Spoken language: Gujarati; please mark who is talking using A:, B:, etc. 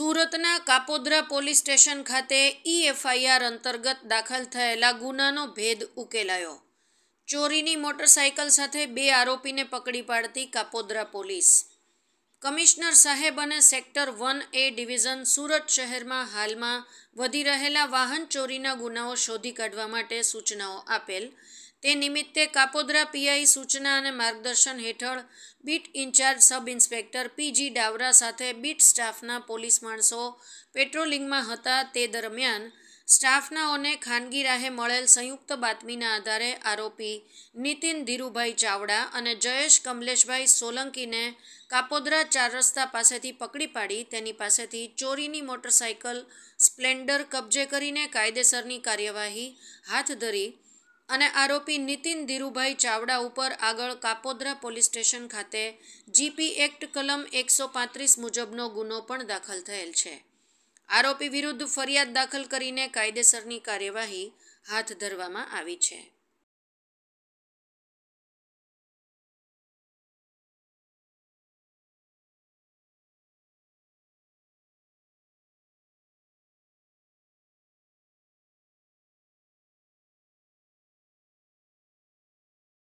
A: સુરતના કાપોદ્રા પોલીસ સ્ટેશન ખાતે ઈએફઆઈઆર અંતર્ગત દાખલ થયેલા ગુનાનો ભેદ ઉકેલાયો ચોરીની મોટરસાયકલ સાથે બે આરોપીને પકડી પાડતી કાપોદ્રા પોલીસ કમિશનર સાહેબ અને sector one A division Surat શહેરમાં હાલમાં વધી રહેલા વાહન ચોરીના ગુનાઓ શોધી કાઢવા માટે સૂચનાઓ આપેલ તે નિમિત્તે કાપોદ્રા પીઆઈ સૂચના અને માર્ગદર્શન હેઠળ beat incharge sub inspector PG Dawra સાથે બીટ સ્ટાફના પોલીસ માણસો પેટ્રોલિંગમાં હતા તે દરમિયાન સ્ટાફનાઓને ખાનગી રાહે મળેલ સંયુક્ત બાતમીના આધારે આરોપી નીતિન ધીરુભાઈ ચાવડા અને જયેશ કમલેશભાઈ સોલંકીને કાપોદ્રા ચાર રસ્તા પાસેથી પકડી પાડી તેની પાસેથી ચોરીની મોટરસાયકલ સ્પ્લેન્ડર કબજે કરીને કાયદેસરની કાર્યવાહી હાથ ધરી અને આરોપી નીતિન ધીરુભાઈ ચાવડા ઉપર આગળ કાપોદ્રા પોલીસ સ્ટેશન ખાતે જીપી એક્ટ કલમ એકસો પાંત્રીસ મુજબનો ગુનો પણ દાખલ થયેલ છે આરોપી વિરુદ્ધ ફરિયાદ દાખલ કરીને કાયદેસરની કાર્યવાહી હાથ ધરવામાં
B: આવી છે